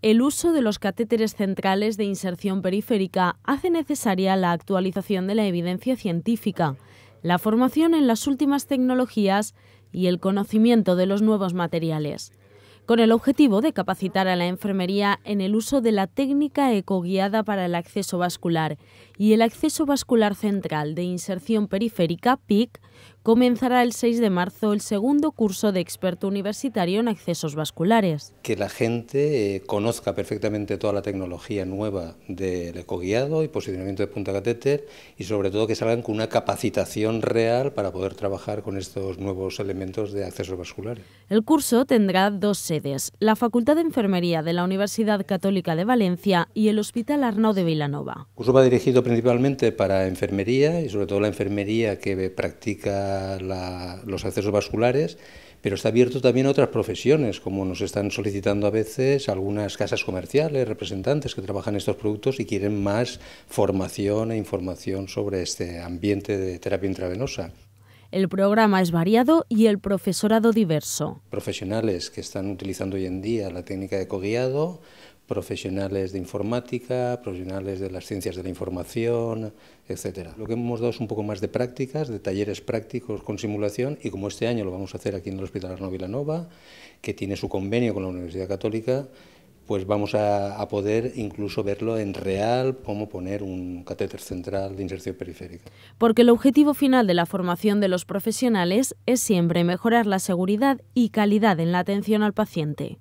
el uso de los catéteres centrales de inserción periférica hace necesaria la actualización de la evidencia científica, la formación en las últimas tecnologías y el conocimiento de los nuevos materiales, con el objetivo de capacitar a la enfermería en el uso de la técnica ecoguiada para el acceso vascular y el acceso vascular central de inserción periférica PIC comenzará el 6 de marzo el segundo curso de experto universitario en accesos vasculares. Que la gente eh, conozca perfectamente toda la tecnología nueva del ecoguiado y posicionamiento de punta catéter y sobre todo que salgan con una capacitación real para poder trabajar con estos nuevos elementos de accesos vasculares. El curso tendrá dos sedes, la Facultad de Enfermería de la Universidad Católica de Valencia y el Hospital Arnau de Vilanova. El curso va dirigido principalmente para enfermería y sobre todo la enfermería que practica los accesos vasculares, pero está abierto también a otras profesiones, como nos están solicitando a veces algunas casas comerciales, representantes que trabajan estos productos y quieren más formación e información sobre este ambiente de terapia intravenosa. El programa es variado y el profesorado diverso. Profesionales que están utilizando hoy en día la técnica de coguiado, profesionales de informática, profesionales de las ciencias de la información, etc. Lo que hemos dado es un poco más de prácticas, de talleres prácticos con simulación, y como este año lo vamos a hacer aquí en el Hospital Arno Vilanova, que tiene su convenio con la Universidad Católica, pues vamos a, a, poder incluso verlo en real, cómo poner un catéter central de inserción periférica. Porque el objetivo final de la formación de los profesionales es siempre mejorar la seguridad y calidad en la atención al paciente.